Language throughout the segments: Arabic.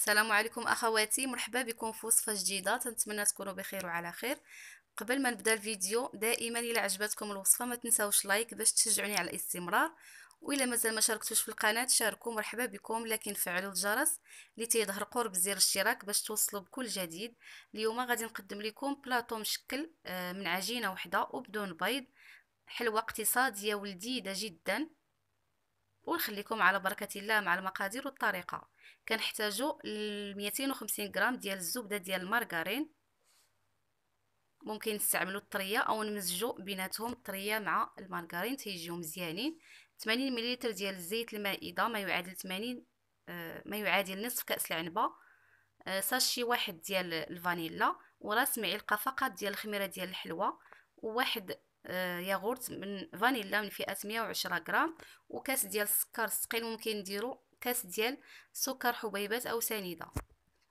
السلام عليكم اخواتي مرحبا بكم في وصفه جديده تنتمنى تكونوا بخير وعلى خير قبل ما نبدا الفيديو دائما الى عجبتكم الوصفه ما تنساوش لايك باش تشجعوني على الاستمرار والا مازال ما شاركتوش في القناه شاركوا مرحبا بكم لكن فعلوا الجرس اللي تيظهر قرب زر الاشتراك باش توصلوا بكل جديد اليوم غادي نقدم لكم بلاطو مشكل آه، من عجينه وحده وبدون بيض حلوه اقتصاديه ولذيذه جدا ونخليكم على بركه الله مع المقادير والطريقه كنحتاجو 250 غرام ديال الزبده ديال المارغرين ممكن نستعملو الطريه او نمزجو بيناتهم الطريه مع المارغرين تيجيو مزيانين 80 مليلتر ديال الزيت المائده ما يعادل 80 آه، ما يعادل نصف كاس العنبه آه، ساشي واحد ديال الفانيلا وراس معلقه فقط ديال الخميره ديال الحلوى وواحد آه، ياغورت من فانيلا من فئه 110 غرام وكاس ديال السكر الثقيل ممكن نديرو كاس ديال سكر حبيبات او سنيده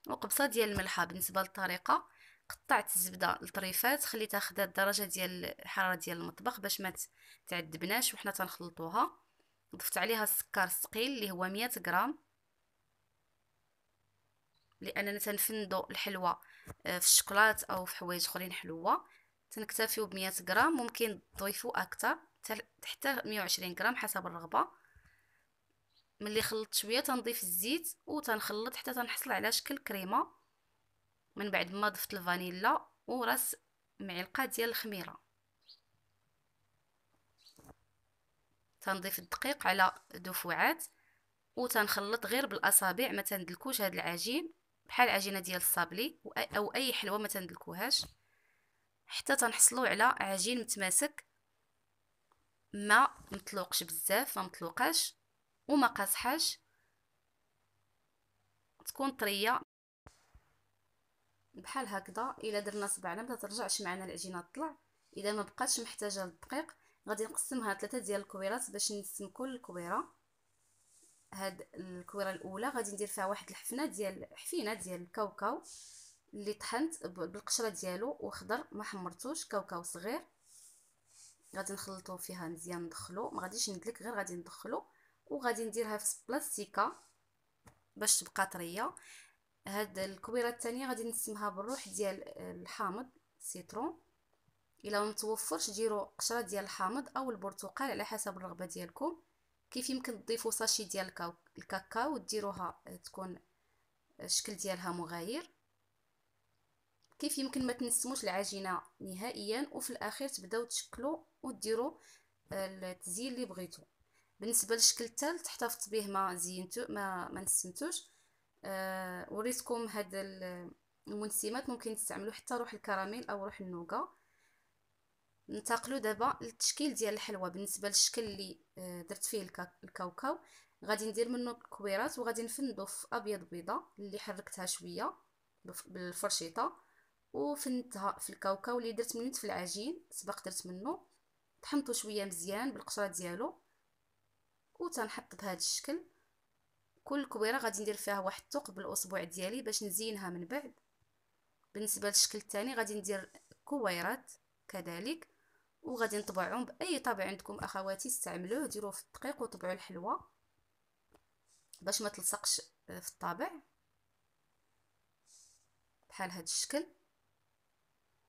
وقبصه ديال الملحه بالنسبه للطريقه قطعت الزبده لطريفات خليتها خدات الدرجه ديال الحراره ديال المطبخ باش ما تعذبناش وحنا تنخلطوها ضفت عليها السكر الثقيل اللي هو 100 غرام لاننا تنفندو الحلوى آه، في الشوكولات او في حوايج اخرين حلوه تنكتفيو 100 غرام ممكن تضيفوا اكثر حتى 120 غرام حسب الرغبه ملي خلطت شويه تنضيف الزيت وتنخلط حتى تنحصل على شكل كريمه من بعد ما ضفت الفانيلا وراس معلقه ديال الخميره تنضيف الدقيق على دفوعات وتنخلط غير بالاصابع ما تندلكوش هذا العجين بحال العجينه ديال الصابلي او اي حلوه ما تندلكوهاش حتى تنحصلوا على عجين متماسك ما مطلوقش بزاف ما مطلوقاش وما قاصحاش تكون طريه بحال هكذا الا درنا صبعنا ما ترجعش معنا العجينه تطلع اذا ما بقاتش محتاجه للدقيق غادي نقسمها ثلاثه ديال الكويرات باش نسم كل كويره هاد الكويره الاولى غادي ندير فيها واحد الحفنه ديال حفينه ديال الكاوكاو اللي طحنت بالقشره ديالو وخضر ما حمرتوش كاوكاو صغير غادي نخلطو فيها مزيان ندخلو ما غاديش ندلك غير غادي ندخلو وغادي نديرها في بلاستيكه باش تبقى طريه هاد الكويره الثانيه غادي نسمها بالروح ديال الحامض سيترون الا ما متوفرش ديروا قشره ديال الحامض او البرتقال على حسب الرغبه ديالكم كيف يمكن تضيفوا ساشي ديال الكاكاو ديروها تكون الشكل ديالها مغاير كيف يمكن ما تنسموش العجينه نهائيا وفي الاخير تبداو تشكلوا وتديروا آه، التزيين اللي بغيتو بالنسبه للشكل الثالث احتفظت به ما زينتو ما ما نسمتوش أه وريتكم هاد المنسمات ممكن تستعملوا حتى روح الكراميل او روح النوغا ننتقلوا دابا للتشكيل ديال الحلوى بالنسبه للشكل اللي آه، درت فيه الكاوكاو غادي ندير منه الكويرات وغادي نفندو في ابيض بيضه اللي حركتها شويه بالفرشيطه وفنتها في الكاوكاو اللي درت من في العجين سبق درت منه طحنته شويه مزيان بالقشره ديالو وتنحط بهذا الشكل كل كويره غادي ندير فيها واحد الثقب بالاصبع ديالي باش نزينها من بعد بالنسبه للشكل الثاني غادي ندير كويرات كذلك وغادي نطبعهم باي طابع عندكم اخواتي استعملوه ديروه في الدقيق وطبعوا الحلوه باش ما تلصقش آه، في الطابع بحال هذا الشكل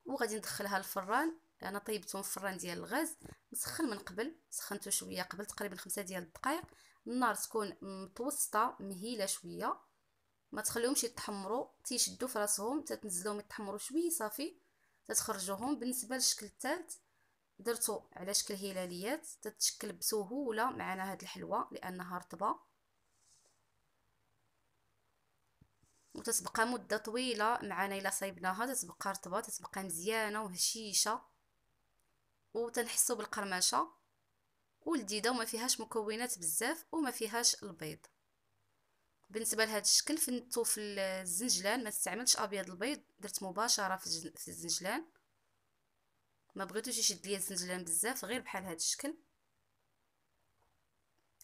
وغادي ندخلها الفران انا طيبته من الفران ديال الغاز مسخن من قبل سخنته شويه قبل تقريبا خمسة ديال الدقائق النار تكون متوسطه مهيله شويه ما تخليهمش يتحمروا تيشدوا في راسهم تتنزلهم يتحمروا شويه صافي تتخرجوهم بالنسبه للشكل الثالث درتو على شكل هلاليات تتشكل بسهوله معنا هاد الحلوه لانها رطبه وتتبقى مده طويله معنا الا صايبناها تتبقى رطبه تتبقى مزيانه وهشيشه وتنحسوا بالقرمشه ولذيذه وما فيهاش مكونات بزاف وما فيهاش البيض بالنسبه لهذا الشكل فنتو في الزنجلان ما استعملتش ابيض البيض درت مباشره في الزنجلان ما بغيتوش يشد ليا الزنجلان بزاف غير بحال هذا الشكل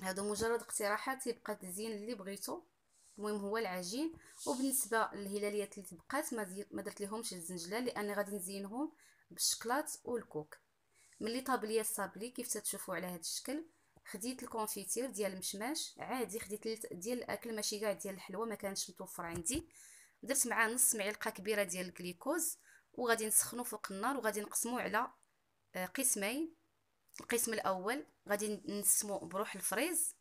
هادو مجرد اقتراحات يبقى تزين اللي بغيتو المهم هو العجين وبالنسبه للهلاليات اللي تبقات ما درت لهمش الزنجله لان غادي نزينهم بالشكلاط والكوك ملي طاب ليا الصابلي كيف تتشوفوا على هذا الشكل خديت الكونفيتير ديال المشماش عادي خديت ديال الاكل ماشي كاع ديال الحلوى ما كانش متوفر عندي درت معاه نص معلقه كبيره ديال الجليكوز وغادي نسخنو فوق النار وغادي نقسمو على آه، قسمين القسم الاول غادي نسمو بروح الفريز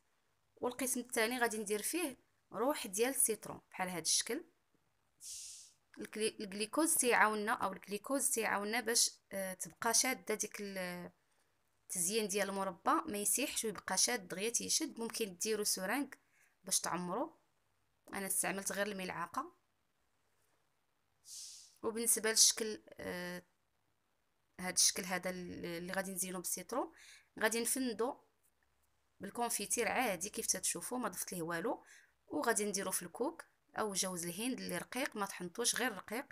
والقسم الثاني غادي ندير فيه روح ديال السيترون بحال هذا الشكل الجليكوز تيعاوننا او الجليكوز تيعاوننا باش آه، تبقى شاده ديك التزيين ديال المربى ما يسيحش ويبقى شاد دغيا تيشد ممكن ديروا سورانك باش تعمرو انا استعملت غير الملعقه وبالنسبه للشكل آه هذا الشكل هذا اللي غادي نزينو بالسيترون غادي نفندو بالكونفيتير عادي كيف تتشوفوا ما ضفت ليه والو وغادي نديرو في الكوك او جوز الهند اللي رقيق ما تحنطوش غير رقيق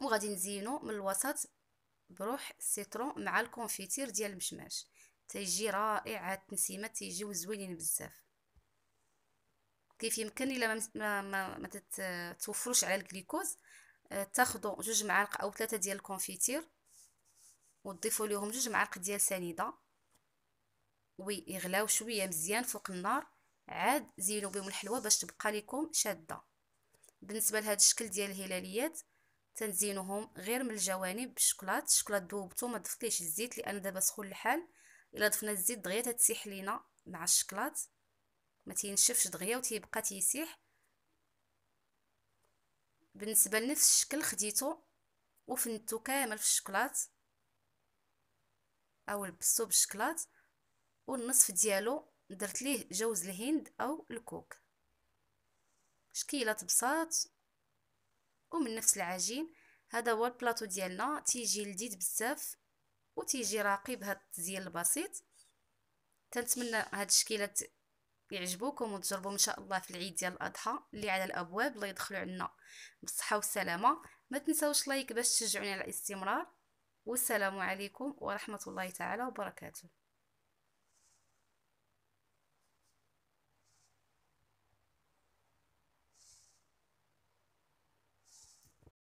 وغادي نزينو من الوسط بروح السيترون مع الكونفيتير ديال المشماش تيجي رائع هاد التنسيمات تيجيو زوينين بزاف كيف يمكن الا ما ما, ما, ما تتوفروش على الجليكوز آه، تاخذوا جوج معالق او ثلاثه ديال الكونفيتير وتضيفوا ليهم جوج معالق ديال سنيده ويغلاو شويه مزيان فوق النار عاد زينوا بهم الحلوه باش تبقى لكم شاده بالنسبه لهذا الشكل ديال الهلاليات تنزينوهم غير من الجوانب بالشوكولات الشوكولات ذوبته ما ضفتليش الزيت لان دابا سخون الحال الا ضفنا الزيت دغيا تتسيح لينا مع الشوكولات ما تينشفش دغيا وتيبقى تيسيح بالنسبه لنفس الشكل خديته وفنتو كامل في الشوكولات او لبستو بالشوكولات والنصف ديالو درت ليه جوز الهند او الكوك شكيله بساط ومن نفس العجين هذا هو البلاطو ديالنا تيجي لذيذ بزاف وتيجي راقي بهذا التزيين البسيط تنتمنى هاد الشكيلات يعجبوكم وتجربوا ان شاء الله في العيد ديال الاضحى اللي على الابواب الله يدخلوا عنا بالصحه والسلامه ما تنساوش لايك باش تشجعوني على الاستمرار والسلام عليكم ورحمه الله تعالى وبركاته